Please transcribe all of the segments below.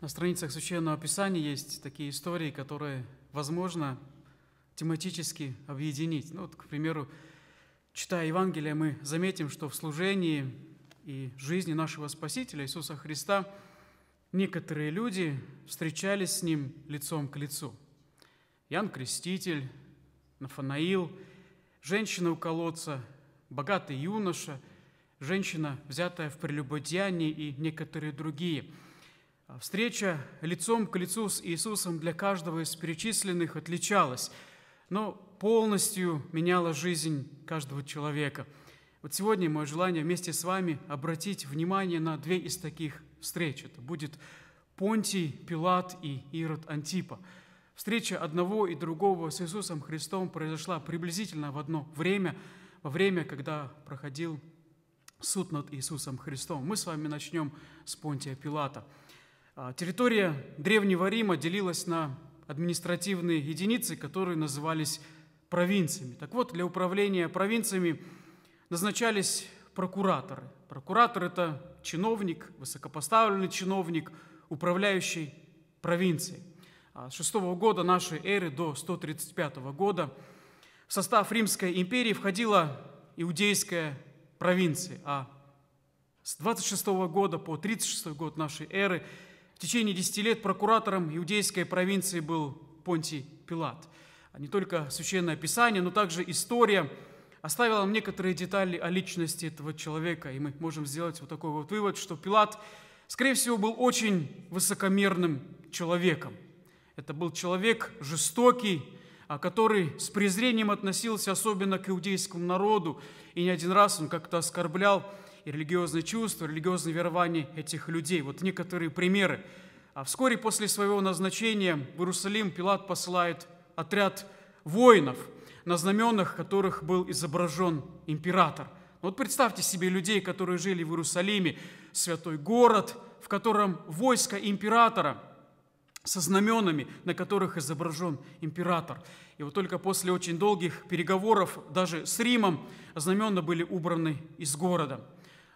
На страницах Священного Писания есть такие истории, которые, возможно, тематически объединить. Ну, вот, к примеру, читая Евангелие, мы заметим, что в служении и жизни нашего Спасителя Иисуса Христа некоторые люди встречались с Ним лицом к лицу. Ян Креститель, Нафанаил, женщина у колодца, богатый юноша, женщина, взятая в прелюбодеянии и некоторые другие – Встреча лицом к лицу с Иисусом для каждого из перечисленных отличалась, но полностью меняла жизнь каждого человека. Вот сегодня мое желание вместе с вами обратить внимание на две из таких встреч. Это будет Понтий, Пилат и Ирод Антипа. Встреча одного и другого с Иисусом Христом произошла приблизительно в одно время, во время, когда проходил суд над Иисусом Христом. Мы с вами начнем с Понтия Пилата – а, территория Древнего Рима делилась на административные единицы, которые назывались провинциями. Так вот, для управления провинциями назначались прокураторы. Прокуратор – это чиновник, высокопоставленный чиновник, управляющий провинцией. А, с 6 года нашей эры до 135 года в состав Римской империи входила иудейская провинция, а с 26 года по 36 год нашей эры течение 10 лет прокуратором иудейской провинции был Понтий Пилат. А не только Священное Писание, но также история оставила нам некоторые детали о личности этого человека. И мы можем сделать вот такой вот вывод, что Пилат, скорее всего, был очень высокомерным человеком. Это был человек жестокий, а, который с презрением относился особенно к иудейскому народу. И не один раз он как-то оскорблял религиозные чувства, религиозные верования этих людей. Вот некоторые примеры. А вскоре после своего назначения в Иерусалим Пилат посылает отряд воинов, на знаменах которых был изображен император. Вот представьте себе людей, которые жили в Иерусалиме, святой город, в котором войско императора – со знаменами, на которых изображен император. И вот только после очень долгих переговоров, даже с Римом, знамена были убраны из города.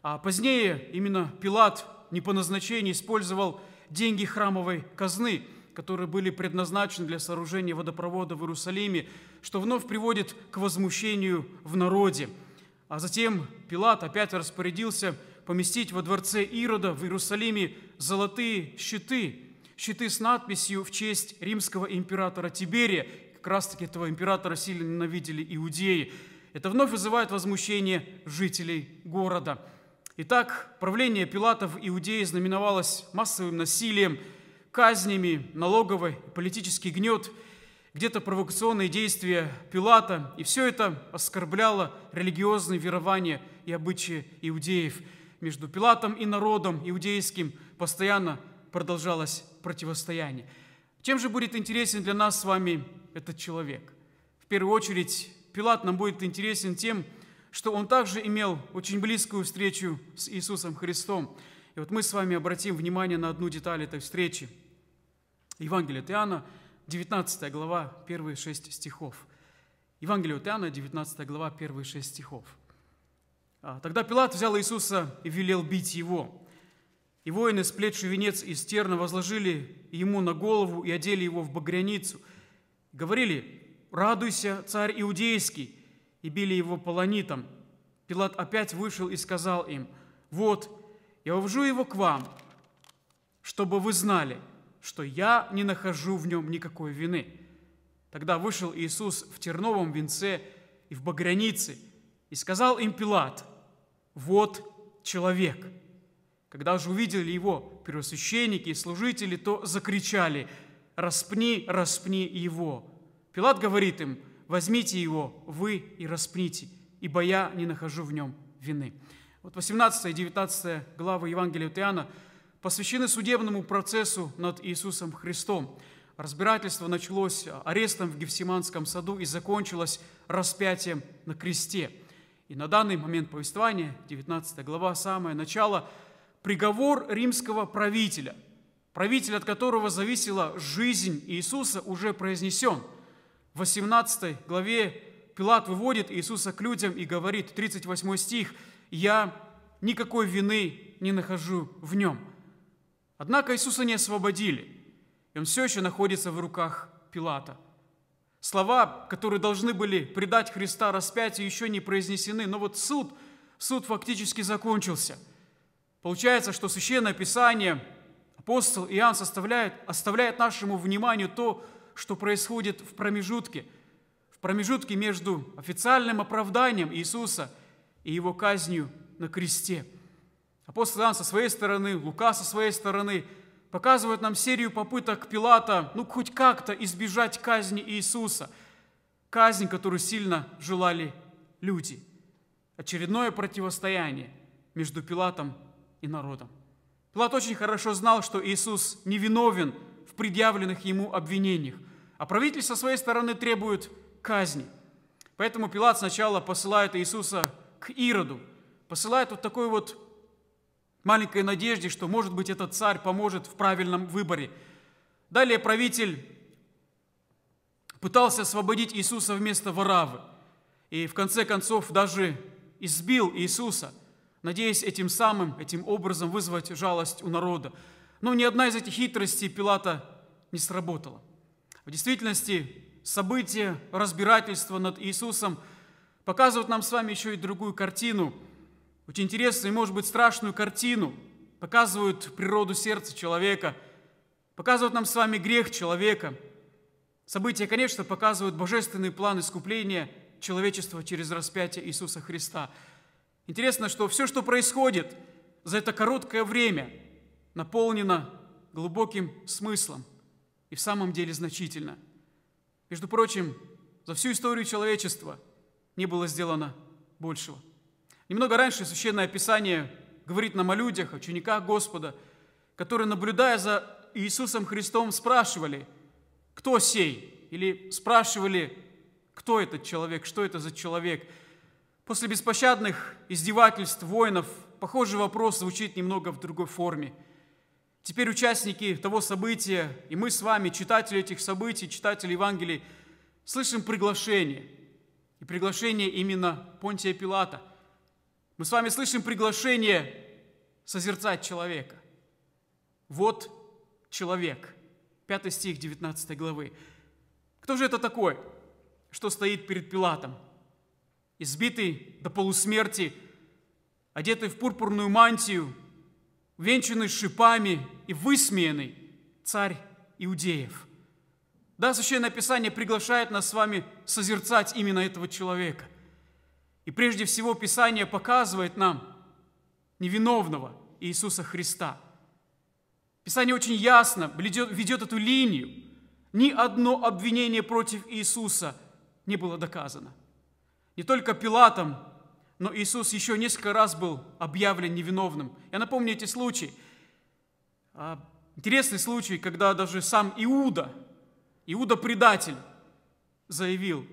А позднее именно Пилат не по назначению использовал деньги храмовой казны, которые были предназначены для сооружения водопровода в Иерусалиме, что вновь приводит к возмущению в народе. А затем Пилат опять распорядился поместить во дворце Ирода в Иерусалиме золотые щиты, щиты с надписью в честь римского императора Тиберия. Как раз-таки этого императора сильно ненавидели иудеи. Это вновь вызывает возмущение жителей города – Итак, правление Пилата в Иудее знаменовалось массовым насилием, казнями, налоговый, политический гнет, где-то провокационные действия Пилата, и все это оскорбляло религиозные верования и обычаи иудеев. Между Пилатом и народом иудейским постоянно продолжалось противостояние. Чем же будет интересен для нас с вами этот человек? В первую очередь, Пилат нам будет интересен тем, что что он также имел очень близкую встречу с Иисусом Христом. И вот мы с вами обратим внимание на одну деталь этой встречи. Евангелие от Иоанна, 19 глава, первые шесть стихов. Евангелие от Иоанна, 19 глава, первые шесть стихов. А, «Тогда Пилат взял Иисуса и велел бить его. И воины, сплетши венец из терна, возложили ему на голову и одели его в багряницу. Говорили, «Радуйся, царь Иудейский!» и били его полонитом. Пилат опять вышел и сказал им, «Вот, я увожу его к вам, чтобы вы знали, что я не нахожу в нем никакой вины». Тогда вышел Иисус в терновом венце и в багрянице, и сказал им Пилат, «Вот человек». Когда же увидели его первосвященники и служители, то закричали, «Распни, распни его». Пилат говорит им, возьмите его вы и распните, ибо я не нахожу в нем вины». Вот 18 и 19 главы Евангелия от Иоанна посвящены судебному процессу над Иисусом Христом. Разбирательство началось арестом в Гефсиманском саду и закончилось распятием на кресте. И на данный момент повествования, 19 глава, самое начало, приговор римского правителя, правитель, от которого зависела жизнь Иисуса, уже произнесен – в 18 главе Пилат выводит Иисуса к людям и говорит, 38 стих, «Я никакой вины не нахожу в нем». Однако Иисуса не освободили, и он все еще находится в руках Пилата. Слова, которые должны были предать Христа распятию, еще не произнесены, но вот суд, суд фактически закончился. Получается, что Священное Писание, апостол Иоанн составляет, оставляет нашему вниманию то, что происходит в промежутке, в промежутке между официальным оправданием Иисуса и его казнью на кресте. Апостол Иоанн со своей стороны, Лука со своей стороны показывают нам серию попыток Пилата, ну, хоть как-то избежать казни Иисуса, казнь, которую сильно желали люди. Очередное противостояние между Пилатом и народом. Пилат очень хорошо знал, что Иисус невиновен – предъявленных ему обвинениях. А правитель со своей стороны требует казни. Поэтому Пилат сначала посылает Иисуса к Ироду, посылает вот такой вот маленькой надежде, что, может быть, этот царь поможет в правильном выборе. Далее правитель пытался освободить Иисуса вместо Варавы. И в конце концов даже избил Иисуса, надеясь этим самым, этим образом вызвать жалость у народа. Но ни одна из этих хитростей Пилата не сработала. В действительности события разбирательства над Иисусом показывают нам с вами еще и другую картину, очень интересную и, может быть, страшную картину, показывают природу сердца человека, показывают нам с вами грех человека. События, конечно, показывают божественный план искупления человечества через распятие Иисуса Христа. Интересно, что все, что происходит за это короткое время – наполнена глубоким смыслом и в самом деле значительно. Между прочим, за всю историю человечества не было сделано большего. Немного раньше Священное Писание говорит нам о людях, о учениках Господа, которые, наблюдая за Иисусом Христом, спрашивали, кто сей? Или спрашивали, кто этот человек, что это за человек? После беспощадных издевательств воинов похожий вопрос звучит немного в другой форме – теперь участники того события, и мы с вами, читатели этих событий, читатели Евангелий, слышим приглашение. И приглашение именно Понтия Пилата. Мы с вами слышим приглашение созерцать человека. Вот человек. пятый стих 19 главы. Кто же это такой, что стоит перед Пилатом? Избитый до полусмерти, одетый в пурпурную мантию – венчанный шипами и высмеянный царь иудеев. Да, Священное Писание приглашает нас с вами созерцать именно этого человека. И прежде всего Писание показывает нам невиновного Иисуса Христа. Писание очень ясно ведет, ведет эту линию. Ни одно обвинение против Иисуса не было доказано. Не только Пилатом, но Иисус еще несколько раз был объявлен невиновным. Я напомню эти случаи. А, интересный случай, когда даже сам Иуда, Иуда-предатель, заявил,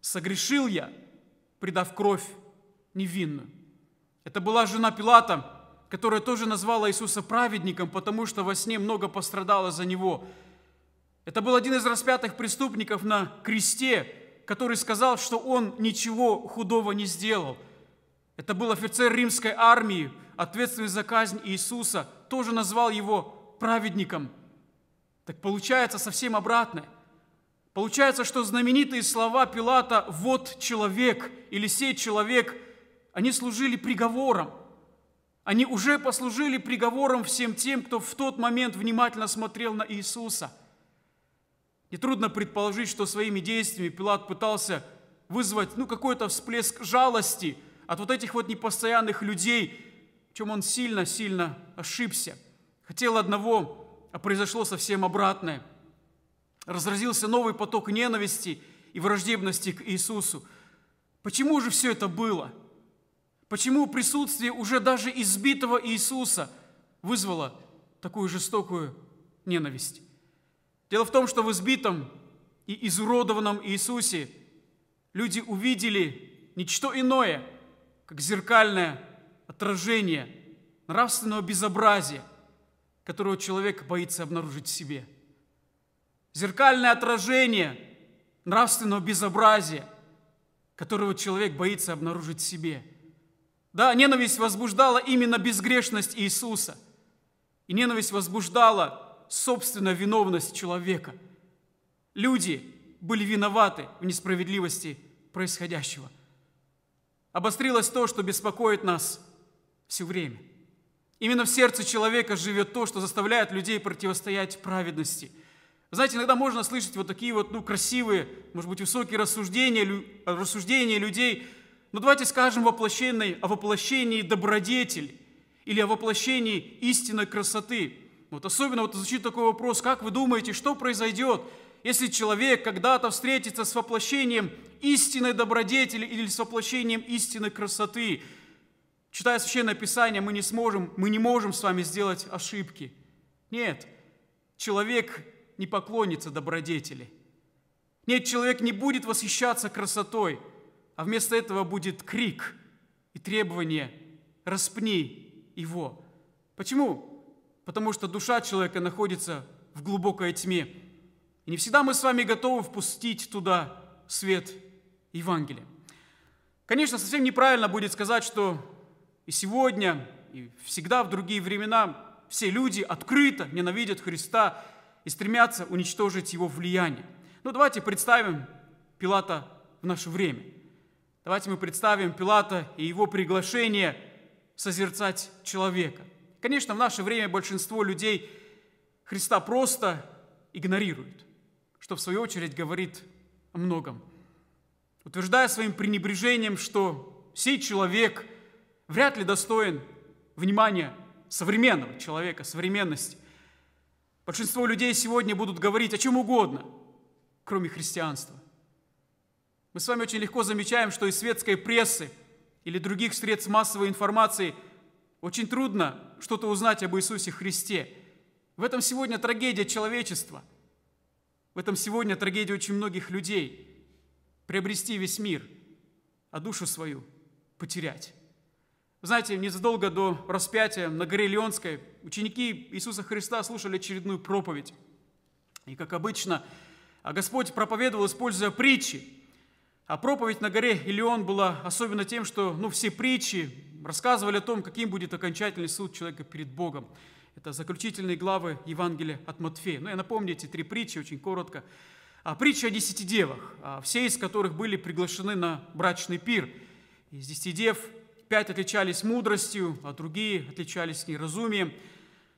«Согрешил я, предав кровь невинную». Это была жена Пилата, которая тоже назвала Иисуса праведником, потому что во сне много пострадала за него. Это был один из распятых преступников на кресте, который сказал, что он ничего худого не сделал – это был офицер римской армии, ответственный за казнь Иисуса, тоже назвал его праведником. Так получается совсем обратное. Получается, что знаменитые слова Пилата «вот человек» или «сей человек» они служили приговором. Они уже послужили приговором всем тем, кто в тот момент внимательно смотрел на Иисуса. трудно предположить, что своими действиями Пилат пытался вызвать ну, какой-то всплеск жалости – от вот этих вот непостоянных людей, в чем он сильно-сильно ошибся. Хотел одного, а произошло совсем обратное. Разразился новый поток ненависти и враждебности к Иисусу. Почему же все это было? Почему присутствие уже даже избитого Иисуса вызвало такую жестокую ненависть? Дело в том, что в избитом и изуродованном Иисусе люди увидели ничто иное, как зеркальное отражение нравственного безобразия, которого человек боится обнаружить в себе. Зеркальное отражение нравственного безобразия, которого человек боится обнаружить в себе. Да, ненависть возбуждала именно безгрешность Иисуса. И ненависть возбуждала собственную виновность человека. Люди были виноваты в несправедливости происходящего – обострилось то, что беспокоит нас все время. Именно в сердце человека живет то, что заставляет людей противостоять праведности. Знаете, иногда можно слышать вот такие вот, ну, красивые, может быть, высокие рассуждения, рассуждения людей, но давайте скажем воплощенной, о воплощении добродетели или о воплощении истинной красоты. Вот особенно вот звучит такой вопрос, как вы думаете, что произойдет, если человек когда-то встретится с воплощением истинной добродетели или с воплощением истинной красоты, читая Священное Писание, мы не сможем, мы не можем с вами сделать ошибки. Нет, человек не поклонится добродетели. Нет, человек не будет восхищаться красотой, а вместо этого будет крик и требование «распни его». Почему? Потому что душа человека находится в глубокой тьме. И не всегда мы с вами готовы впустить туда свет Евангелия. Конечно, совсем неправильно будет сказать, что и сегодня, и всегда в другие времена все люди открыто ненавидят Христа и стремятся уничтожить его влияние. Но ну, давайте представим Пилата в наше время. Давайте мы представим Пилата и его приглашение созерцать человека. Конечно, в наше время большинство людей Христа просто игнорируют что в свою очередь говорит о многом. Утверждая своим пренебрежением, что сей человек вряд ли достоин внимания современного человека, современности. Большинство людей сегодня будут говорить о чем угодно, кроме христианства. Мы с вами очень легко замечаем, что из светской прессы или других средств массовой информации очень трудно что-то узнать об Иисусе Христе. В этом сегодня трагедия человечества – в этом сегодня трагедия очень многих людей. Приобрести весь мир, а душу свою потерять. знаете, незадолго до распятия на горе Леонской ученики Иисуса Христа слушали очередную проповедь. И, как обычно, а Господь проповедовал, используя притчи. А проповедь на горе Илион была особенно тем, что ну, все притчи рассказывали о том, каким будет окончательный суд человека перед Богом. Это заключительные главы Евангелия от Матфея. Но ну, я напомню эти три притчи очень коротко. А, притча о десяти девах, а, все из которых были приглашены на брачный пир. Из десяти дев пять отличались мудростью, а другие отличались неразумием.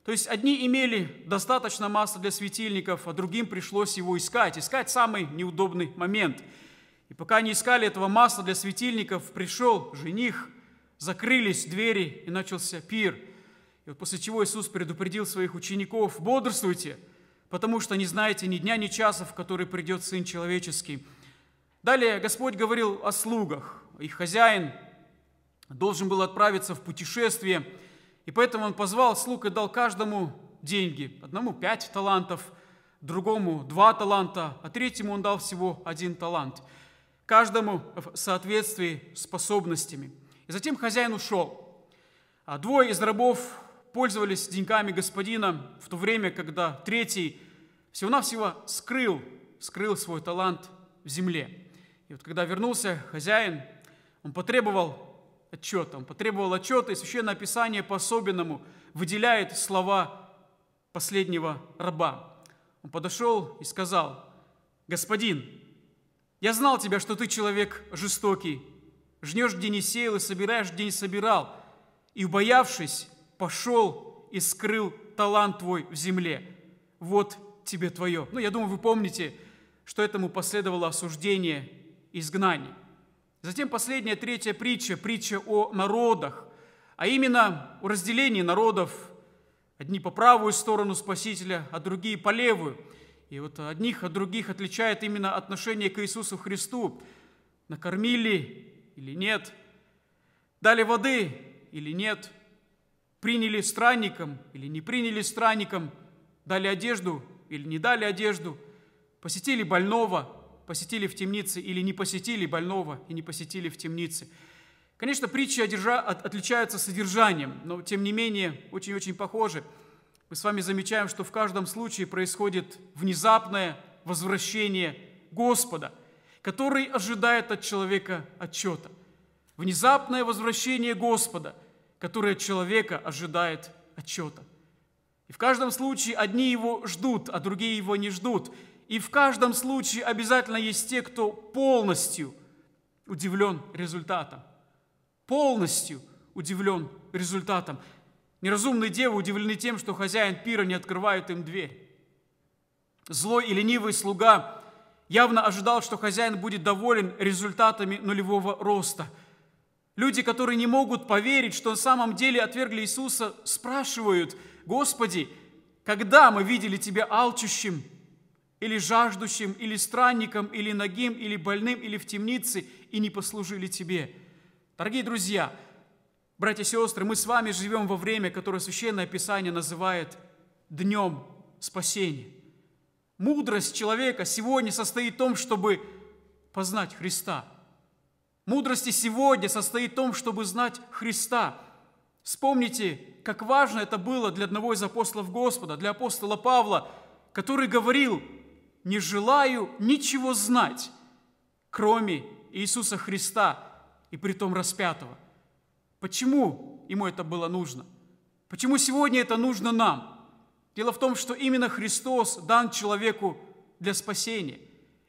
То есть одни имели достаточно масла для светильников, а другим пришлось его искать, искать самый неудобный момент. И пока они искали этого масла для светильников, пришел жених, закрылись двери и начался пир – и вот после чего Иисус предупредил своих учеников, бодрствуйте, потому что не знаете ни дня, ни часа, в который придет Сын Человеческий. Далее Господь говорил о слугах. Их хозяин должен был отправиться в путешествие, и поэтому он позвал слуг и дал каждому деньги. Одному пять талантов, другому два таланта, а третьему он дал всего один талант. Каждому в соответствии с способностями. И затем хозяин ушел. А двое из рабов пользовались деньгами господина в то время, когда третий всего-навсего скрыл, скрыл свой талант в земле. И вот когда вернулся хозяин, он потребовал отчета, он потребовал отчета, и Священное Писание по-особенному выделяет слова последнего раба. Он подошел и сказал, «Господин, я знал тебя, что ты человек жестокий, жнешь, где не сеял, и собираешь, где не собирал, и, убоявшись, пошел и скрыл талант твой в земле. Вот тебе твое. Ну, я думаю, вы помните, что этому последовало осуждение и изгнание. Затем последняя, третья притча, притча о народах, а именно о разделении народов. Одни по правую сторону Спасителя, а другие по левую. И вот одних от других отличает именно отношение к Иисусу Христу. Накормили или нет? Дали воды или нет? приняли странником или не приняли странником, дали одежду или не дали одежду, посетили больного, посетили в темнице или не посетили больного и не посетили в темнице. Конечно, притчи отличаются содержанием, но тем не менее очень-очень похожи. Мы с вами замечаем, что в каждом случае происходит внезапное возвращение Господа, который ожидает от человека отчета. Внезапное возвращение Господа – которое человека ожидает отчета. И в каждом случае одни его ждут, а другие его не ждут. И в каждом случае обязательно есть те, кто полностью удивлен результатом. Полностью удивлен результатом. Неразумные девы удивлены тем, что хозяин пира не открывает им дверь. Злой и ленивый слуга явно ожидал, что хозяин будет доволен результатами нулевого роста – Люди, которые не могут поверить, что на самом деле отвергли Иисуса, спрашивают, «Господи, когда мы видели Тебя алчущим, или жаждущим, или странником, или ногим, или больным, или в темнице, и не послужили Тебе?» Дорогие друзья, братья и сестры, мы с вами живем во время, которое Священное Писание называет днем спасения. Мудрость человека сегодня состоит в том, чтобы познать Христа – Мудрости сегодня состоит в том, чтобы знать Христа. Вспомните, как важно это было для одного из апостолов Господа, для апостола Павла, который говорил, «Не желаю ничего знать, кроме Иисуса Христа и притом распятого». Почему ему это было нужно? Почему сегодня это нужно нам? Дело в том, что именно Христос дан человеку для спасения.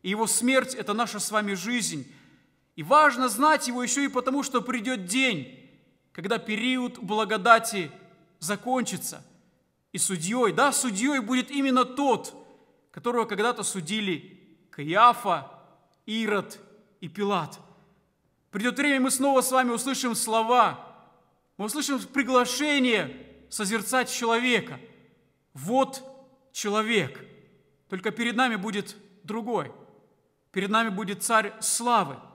И его смерть – это наша с вами жизнь – и важно знать его еще и потому, что придет день, когда период благодати закончится. И судьей, да, судьей будет именно тот, которого когда-то судили Каиафа, Ирод и Пилат. Придет время, мы снова с вами услышим слова, мы услышим приглашение созерцать человека. Вот человек. Только перед нами будет другой. Перед нами будет царь славы –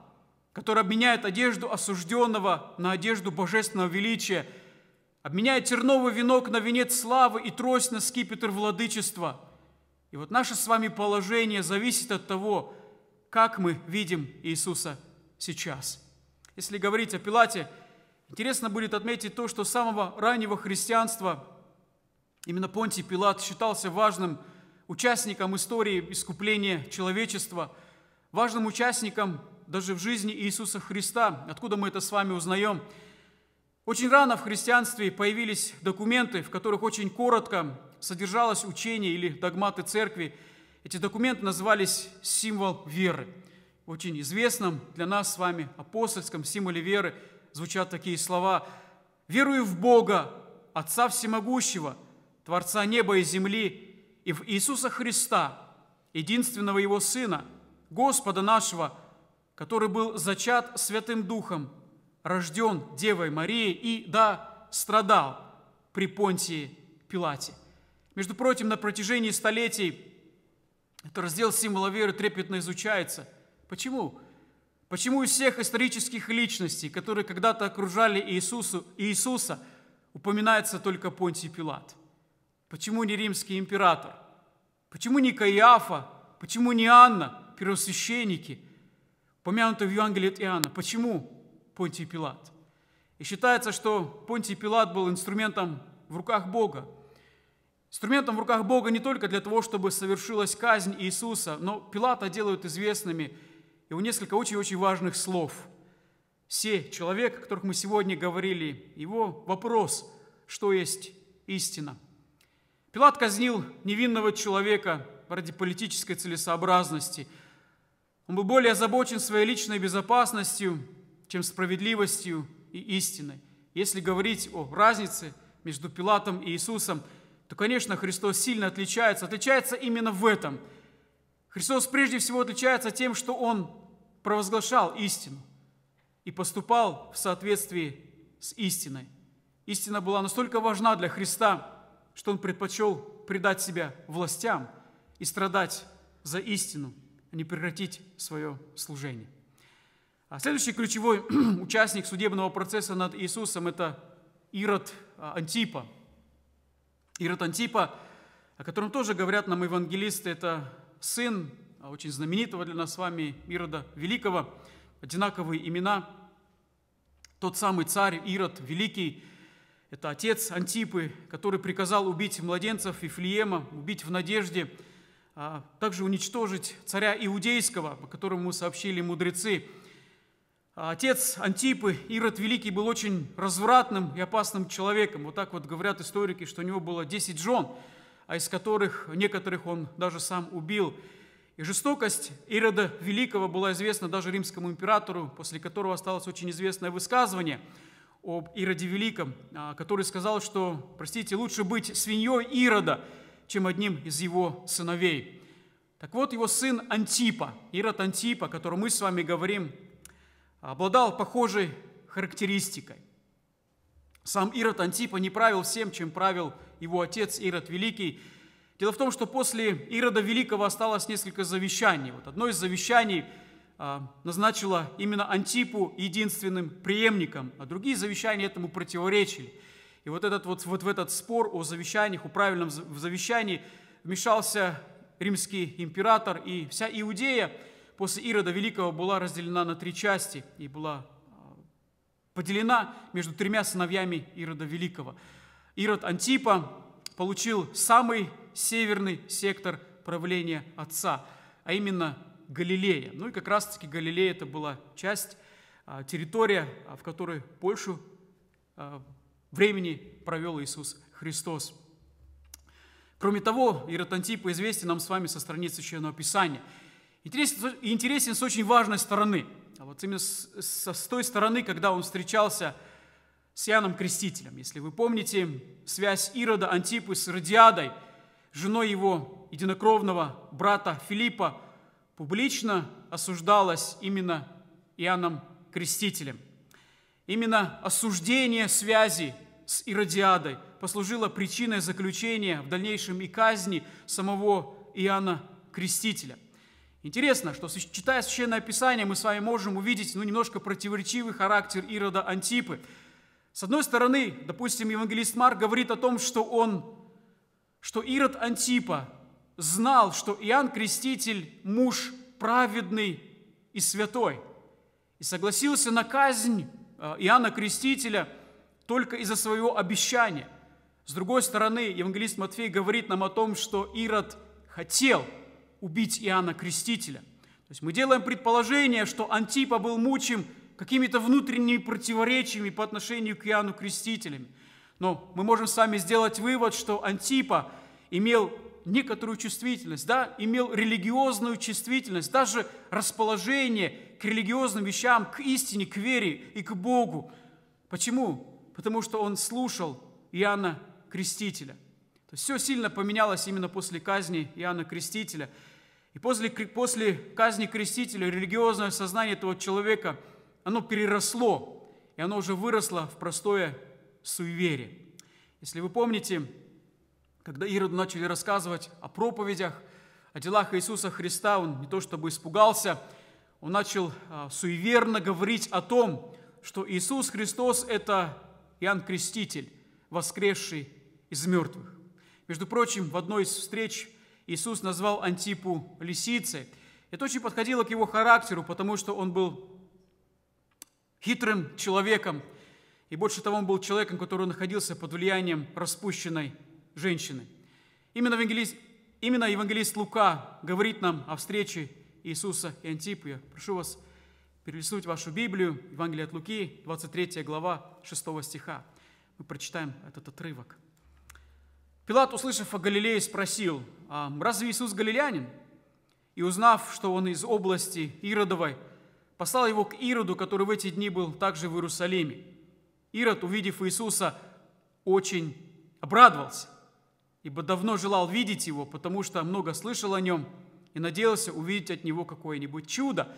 который обменяет одежду осужденного на одежду божественного величия, обменяет терновый венок на венец славы и трость на скипетр владычества. И вот наше с вами положение зависит от того, как мы видим Иисуса сейчас. Если говорить о Пилате, интересно будет отметить то, что с самого раннего христианства именно Понтий Пилат считался важным участником истории искупления человечества, важным участником даже в жизни Иисуса Христа. Откуда мы это с вами узнаем? Очень рано в христианстве появились документы, в которых очень коротко содержалось учение или догматы церкви. Эти документы назывались «символ веры». В очень известном для нас с вами апостольском символе веры звучат такие слова «Верую в Бога, Отца Всемогущего, Творца неба и земли, и в Иисуса Христа, единственного Его Сына, Господа нашего, который был зачат Святым Духом, рожден Девой Марией и, да, страдал при Понтии Пилате. Между прочим, на протяжении столетий этот раздел символа веры трепетно изучается. Почему? Почему из всех исторических личностей, которые когда-то окружали Иисусу, Иисуса, упоминается только Понтий Пилат? Почему не римский император? Почему не Каиафа? Почему не Анна, первосвященники – помянутой в Евангелии от Иоанна. Почему Понтий Пилат? И считается, что Понтий Пилат был инструментом в руках Бога. Инструментом в руках Бога не только для того, чтобы совершилась казнь Иисуса, но Пилата делают известными его несколько очень-очень важных слов. Все человек, о которых мы сегодня говорили, его вопрос, что есть истина. Пилат казнил невинного человека ради политической целесообразности – он был более озабочен своей личной безопасностью, чем справедливостью и истиной. Если говорить о разнице между Пилатом и Иисусом, то, конечно, Христос сильно отличается. Отличается именно в этом. Христос прежде всего отличается тем, что Он провозглашал истину и поступал в соответствии с истиной. Истина была настолько важна для Христа, что Он предпочел предать себя властям и страдать за истину – а не прекратить свое служение. А следующий ключевой участник судебного процесса над Иисусом – это Ирод а, Антипа. Ирод Антипа, о котором тоже говорят нам евангелисты, это сын а, очень знаменитого для нас с вами Ирода Великого, одинаковые имена. Тот самый царь Ирод Великий – это отец Антипы, который приказал убить младенцев Ифлеема, убить в надежде – а также уничтожить царя Иудейского, по которому сообщили мудрецы. А отец Антипы, Ирод Великий, был очень развратным и опасным человеком. Вот так вот говорят историки, что у него было 10 жен, а из которых некоторых он даже сам убил. И жестокость Ирода Великого была известна даже римскому императору, после которого осталось очень известное высказывание об Ироде Великом, а, который сказал, что, простите, лучше быть свиньей Ирода – чем одним из его сыновей. Так вот, его сын Антипа, Ирод Антипа, о котором мы с вами говорим, обладал похожей характеристикой. Сам Ирод Антипа не правил всем, чем правил его отец Ирод Великий. Дело в том, что после Ирода Великого осталось несколько завещаний. Вот одно из завещаний а, назначило именно Антипу единственным преемником, а другие завещания этому противоречили – и вот, этот, вот, вот в этот спор о завещаниях, о правильном завещании вмешался римский император, и вся Иудея после Ирода Великого была разделена на три части и была а, поделена между тремя сыновьями Ирода Великого. Ирод Антипа получил самый северный сектор правления отца, а именно Галилея. Ну и как раз-таки Галилея это была часть, а, территория, а, в которой Польшу времени провел Иисус Христос. Кроме того, Иеротантип известен нам с вами со страницы Священного Писания. Интересен, интересен с очень важной стороны. А вот именно с, с, той стороны, когда он встречался с Яном Крестителем. Если вы помните связь Ирода Антипы с Родиадой, женой его единокровного брата Филиппа, публично осуждалась именно Иоанном Крестителем – Именно осуждение связи с Иродиадой послужило причиной заключения в дальнейшем и казни самого Иоанна Крестителя. Интересно, что читая Священное Писание, мы с вами можем увидеть ну, немножко противоречивый характер Ирода Антипы. С одной стороны, допустим, евангелист Марк говорит о том, что он, что Ирод Антипа знал, что Иоанн Креститель – муж праведный и святой, и согласился на казнь Э, Иоанна Крестителя только из-за своего обещания. С другой стороны, евангелист Матфей говорит нам о том, что Ирод хотел убить Иоанна Крестителя. То есть мы делаем предположение, что Антипа был мучим какими-то внутренними противоречиями по отношению к Иоанну Крестителю. Но мы можем сами сделать вывод, что Антипа имел некоторую чувствительность, да, имел религиозную чувствительность, даже расположение к религиозным вещам, к истине, к вере и к Богу. Почему? Потому что он слушал Иоанна Крестителя. То есть все сильно поменялось именно после казни Иоанна Крестителя. И после, после казни Крестителя религиозное сознание этого человека, оно переросло, и оно уже выросло в простое суеверие. Если вы помните, когда Ирод начали рассказывать о проповедях, о делах Иисуса Христа, он не то чтобы испугался, он начал а, суеверно говорить о том, что Иисус Христос – это Иоанн Креститель, воскресший из мертвых. Между прочим, в одной из встреч Иисус назвал Антипу лисицей. Это очень подходило к его характеру, потому что он был хитрым человеком, и больше того, он был человеком, который находился под влиянием распущенной женщины. Именно евангелист, именно евангелист Лука говорит нам о встрече Иисуса и Антипа. Я прошу вас перелистнуть вашу Библию, Евангелие от Луки, 23 глава, 6 стиха. Мы прочитаем этот отрывок. Пилат, услышав о Галилее, спросил, «А разве Иисус галилеянин? И узнав, что он из области Иродовой, послал его к Ироду, который в эти дни был также в Иерусалиме. Ирод, увидев Иисуса, очень обрадовался – ибо давно желал видеть его, потому что много слышал о нем и надеялся увидеть от него какое-нибудь чудо.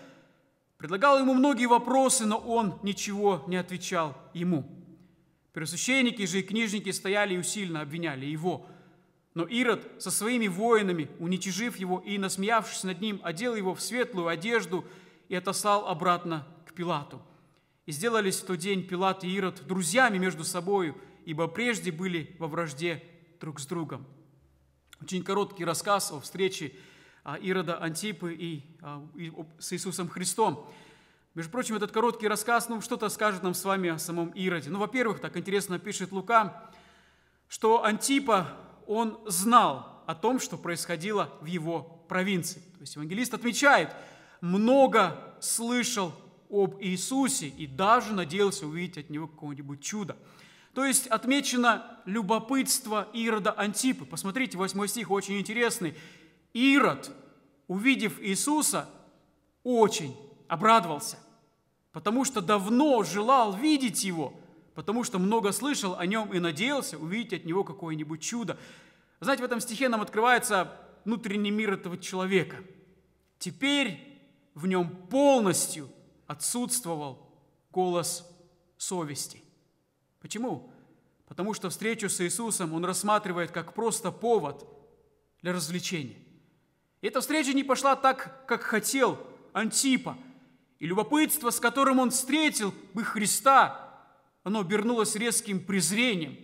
Предлагал ему многие вопросы, но он ничего не отвечал ему. Пресвященники же и книжники стояли и усильно обвиняли его. Но Ирод со своими воинами, уничижив его и насмеявшись над ним, одел его в светлую одежду и отослал обратно к Пилату. И сделались в тот день Пилат и Ирод друзьями между собою, ибо прежде были во вражде друг с другом. Очень короткий рассказ о встрече а, Ирода Антипы и, а, с Иисусом Христом. Между прочим, этот короткий рассказ ну, что-то скажет нам с вами о самом Ироде. Ну, во-первых, так интересно пишет Лука, что Антипа, он знал о том, что происходило в его провинции. То есть евангелист отмечает, много слышал об Иисусе и даже надеялся увидеть от него какое-нибудь чудо. То есть отмечено любопытство Ирода Антипы. Посмотрите, 8 стих очень интересный. Ирод, увидев Иисуса, очень обрадовался, потому что давно желал видеть его, потому что много слышал о нем и надеялся увидеть от него какое-нибудь чудо. Знаете, в этом стихе нам открывается внутренний мир этого человека. Теперь в нем полностью отсутствовал голос совести. Почему? Потому что встречу с Иисусом он рассматривает как просто повод для развлечения. И эта встреча не пошла так, как хотел Антипа. И любопытство, с которым он встретил бы Христа, оно обернулось резким презрением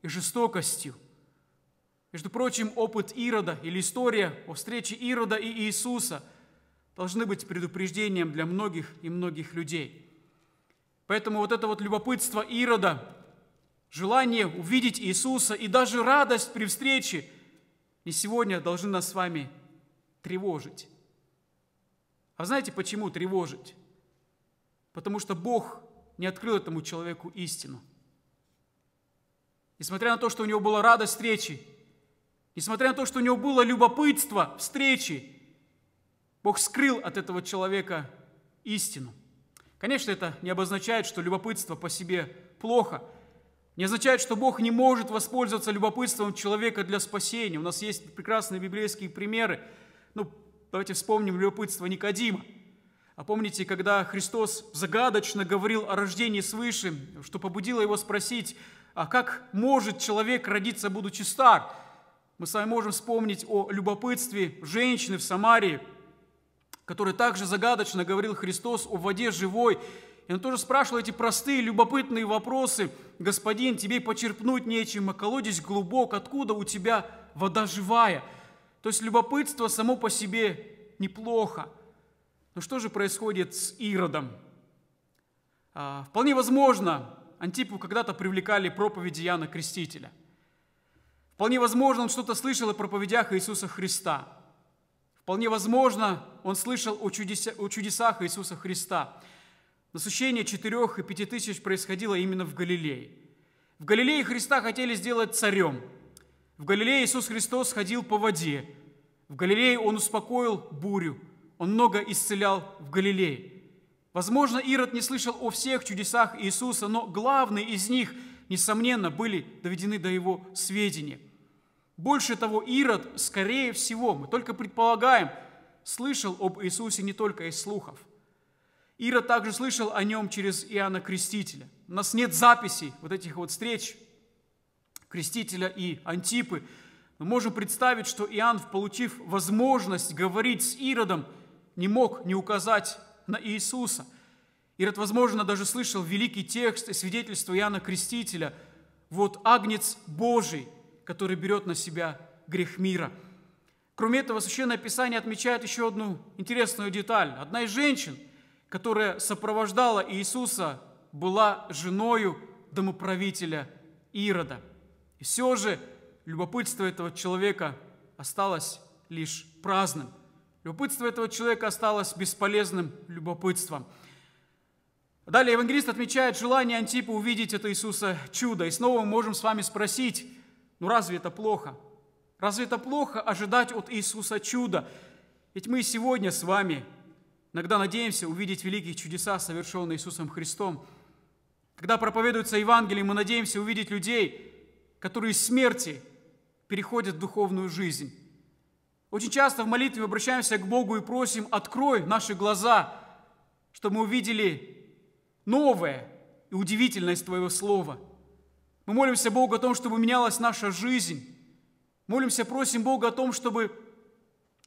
и жестокостью. Между прочим, опыт Ирода или история о встрече Ирода и Иисуса должны быть предупреждением для многих и многих людей. Поэтому вот это вот любопытство Ирода желание увидеть Иисуса и даже радость при встрече не сегодня должны нас с вами тревожить. А знаете, почему тревожить? Потому что Бог не открыл этому человеку истину. Несмотря на то, что у него была радость встречи, несмотря на то, что у него было любопытство встречи, Бог скрыл от этого человека истину. Конечно, это не обозначает, что любопытство по себе плохо – не означает, что Бог не может воспользоваться любопытством человека для спасения. У нас есть прекрасные библейские примеры. Ну, давайте вспомним любопытство Никодима. А помните, когда Христос загадочно говорил о рождении свыше, что побудило его спросить, а как может человек родиться, будучи стар? Мы с вами можем вспомнить о любопытстве женщины в Самарии, который также загадочно говорил Христос о воде живой, и он тоже спрашивал эти простые, любопытные вопросы. «Господин, тебе почерпнуть нечем, а колодец глубок, откуда у тебя вода живая?» То есть любопытство само по себе неплохо. Но что же происходит с Иродом? А, вполне возможно, Антипу когда-то привлекали проповеди Иоанна Крестителя. Вполне возможно, он что-то слышал о проповедях Иисуса Христа. Вполне возможно, он слышал о чудесах Иисуса Христа. Насыщение четырех и пяти тысяч происходило именно в Галилее. В Галилее Христа хотели сделать царем. В Галилее Иисус Христос ходил по воде. В Галилее Он успокоил бурю. Он много исцелял в Галилее. Возможно, Ирод не слышал о всех чудесах Иисуса, но главные из них, несомненно, были доведены до его сведения. Больше того, Ирод, скорее всего, мы только предполагаем, слышал об Иисусе не только из слухов. Ира также слышал о нем через Иоанна Крестителя. У нас нет записей вот этих вот встреч Крестителя и Антипы. Мы можем представить, что Иоанн, получив возможность говорить с Иродом, не мог не указать на Иисуса. Ирод, возможно, даже слышал великий текст и свидетельство Иоанна Крестителя. «Вот агнец Божий, который берет на себя грех мира». Кроме этого, Священное Писание отмечает еще одну интересную деталь. Одна из женщин – которая сопровождала Иисуса, была женою домоправителя Ирода. И все же любопытство этого человека осталось лишь праздным. Любопытство этого человека осталось бесполезным любопытством. Далее евангелист отмечает желание Антипа увидеть это Иисуса чудо. И снова мы можем с вами спросить, ну разве это плохо? Разве это плохо ожидать от Иисуса чуда? Ведь мы сегодня с вами – Иногда надеемся увидеть великие чудеса, совершенные Иисусом Христом. Когда проповедуется Евангелие, мы надеемся увидеть людей, которые из смерти переходят в духовную жизнь. Очень часто в молитве обращаемся к Богу и просим, открой наши глаза, чтобы мы увидели новое и удивительное из Твоего Слова. Мы молимся Богу о том, чтобы менялась наша жизнь. Молимся, просим Бога о том, чтобы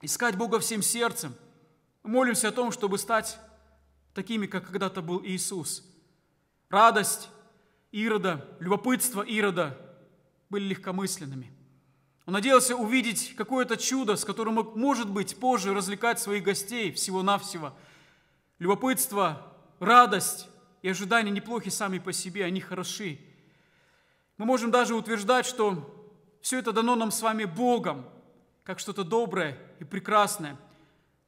искать Бога всем сердцем – Молимся о том, чтобы стать такими, как когда-то был Иисус. Радость Ирода, любопытство Ирода были легкомысленными. Он надеялся увидеть какое-то чудо, с которым мог, может быть, позже развлекать своих гостей всего-навсего. Любопытство, радость и ожидания неплохи сами по себе, они хороши. Мы можем даже утверждать, что все это дано нам с вами Богом, как что-то доброе и прекрасное –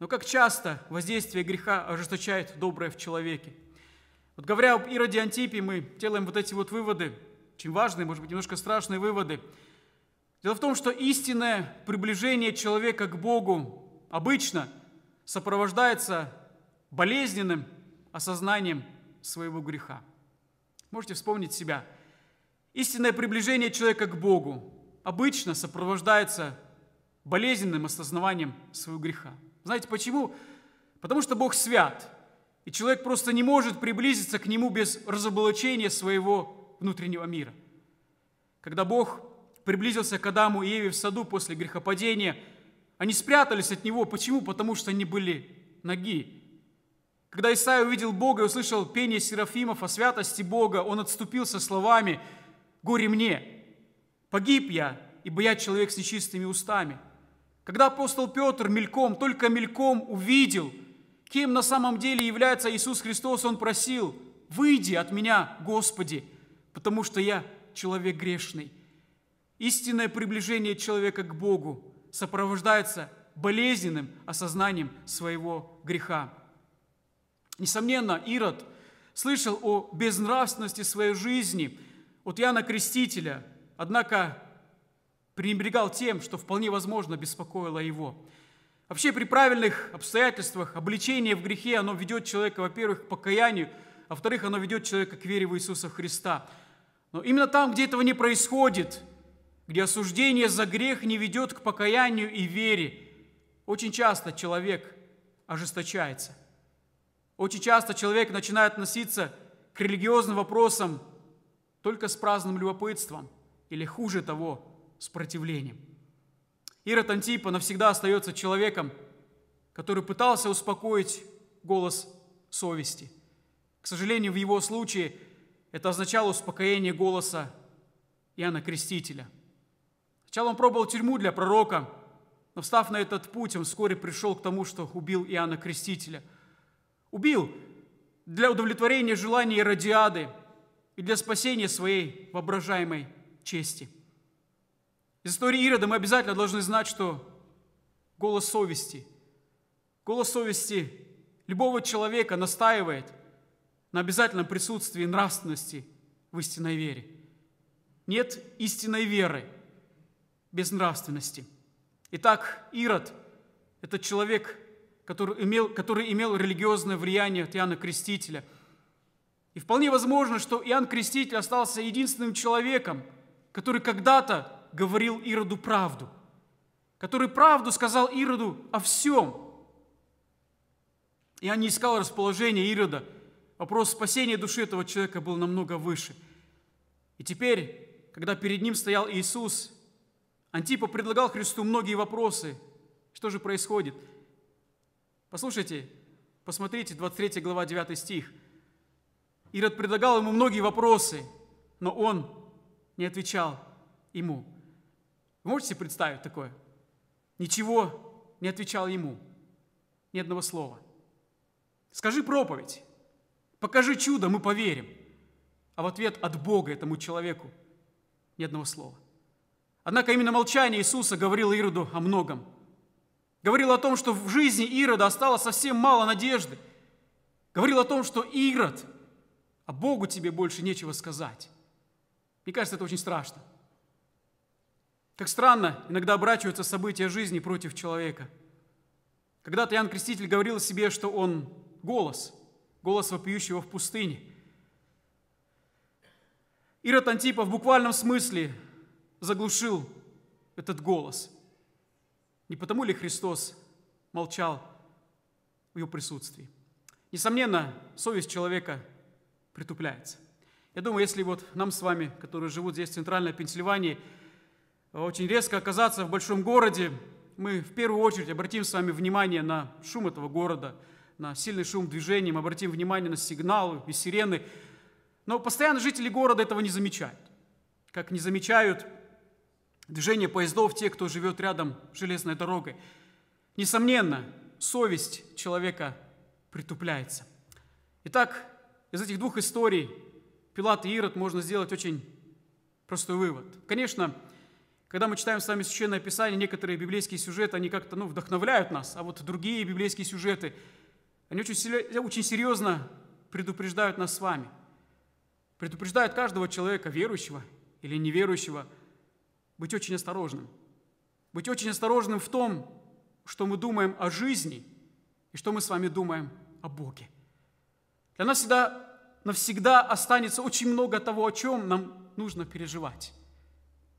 но как часто воздействие греха ожесточает доброе в человеке. Вот говоря об Ироде Антипе, мы делаем вот эти вот выводы, очень важные, может быть, немножко страшные выводы. Дело в том, что истинное приближение человека к Богу обычно сопровождается болезненным осознанием своего греха. Можете вспомнить себя. Истинное приближение человека к Богу обычно сопровождается болезненным осознаванием своего греха. Знаете почему? Потому что Бог свят, и человек просто не может приблизиться к Нему без разоблачения своего внутреннего мира. Когда Бог приблизился к Адаму и Еве в саду после грехопадения, они спрятались от Него. Почему? Потому что они были ноги. Когда Исаия увидел Бога и услышал пение серафимов о святости Бога, он отступил со словами «Горе мне! Погиб я, ибо я человек с нечистыми устами». Когда апостол Петр мельком, только мельком увидел, кем на самом деле является Иисус Христос, он просил, «Выйди от меня, Господи, потому что я человек грешный». Истинное приближение человека к Богу сопровождается болезненным осознанием своего греха. Несомненно, Ирод слышал о безнравственности своей жизни от Иоанна Крестителя, однако пренебрегал тем, что вполне возможно беспокоило его. Вообще при правильных обстоятельствах обличение в грехе, оно ведет человека, во-первых, к покаянию, а во-вторых, оно ведет человека к вере в Иисуса Христа. Но именно там, где этого не происходит, где осуждение за грех не ведет к покаянию и вере, очень часто человек ожесточается. Очень часто человек начинает относиться к религиозным вопросам только с праздным любопытством или, хуже того, с противлением. Ирод Антипа навсегда остается человеком, который пытался успокоить голос совести. К сожалению, в его случае это означало успокоение голоса Иоанна Крестителя. Сначала он пробовал тюрьму для пророка, но встав на этот путь, он вскоре пришел к тому, что убил Иоанна Крестителя. Убил для удовлетворения желаний Радиады и для спасения своей воображаемой чести – из истории Ирода мы обязательно должны знать, что голос совести, голос совести любого человека настаивает на обязательном присутствии нравственности в истинной вере. Нет истинной веры без нравственности. Итак, Ирод – это человек, который имел, который имел религиозное влияние от Иоанна Крестителя. И вполне возможно, что Иоанн Креститель остался единственным человеком, который когда-то говорил Ироду правду, который правду сказал Ироду о всем. И они искал расположения Ирода. Вопрос спасения души этого человека был намного выше. И теперь, когда перед ним стоял Иисус, Антипа предлагал Христу многие вопросы. Что же происходит? Послушайте, посмотрите, 23 глава, 9 стих. Ирод предлагал ему многие вопросы, но он не отвечал ему. Вы можете себе представить такое? Ничего не отвечал ему, ни одного слова. Скажи проповедь, покажи чудо, мы поверим. А в ответ от Бога этому человеку ни одного слова. Однако именно молчание Иисуса говорило Ироду о многом. Говорил о том, что в жизни Ирода осталось совсем мало надежды. Говорил о том, что Ирод, а Богу тебе больше нечего сказать. Мне кажется, это очень страшно. Как странно, иногда обращаются события жизни против человека. Когда-то Иоанн Креститель говорил себе, что он голос, голос вопиющего в пустыне. Ирод Антипа в буквальном смысле заглушил этот голос. Не потому ли Христос молчал в его присутствии? Несомненно, совесть человека притупляется. Я думаю, если вот нам с вами, которые живут здесь, в Центральной Пенсильвании, очень резко оказаться в большом городе, мы в первую очередь обратим с вами внимание на шум этого города, на сильный шум движения, мы обратим внимание на сигналы и сирены. Но постоянно жители города этого не замечают. Как не замечают движение поездов те, кто живет рядом с железной дорогой. Несомненно, совесть человека притупляется. Итак, из этих двух историй Пилат и Ирод можно сделать очень простой вывод. Конечно, когда мы читаем с вами Священное Писание, некоторые библейские сюжеты, они как-то ну, вдохновляют нас, а вот другие библейские сюжеты, они очень, очень серьезно предупреждают нас с вами. Предупреждают каждого человека, верующего или неверующего, быть очень осторожным. Быть очень осторожным в том, что мы думаем о жизни и что мы с вами думаем о Боге. Для нас всегда навсегда останется очень много того, о чем нам нужно переживать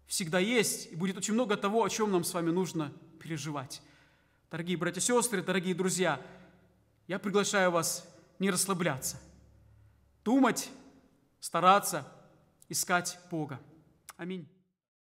всегда есть, и будет очень много того, о чем нам с вами нужно переживать. Дорогие братья и сестры, дорогие друзья, я приглашаю вас не расслабляться, думать, стараться, искать Бога. Аминь.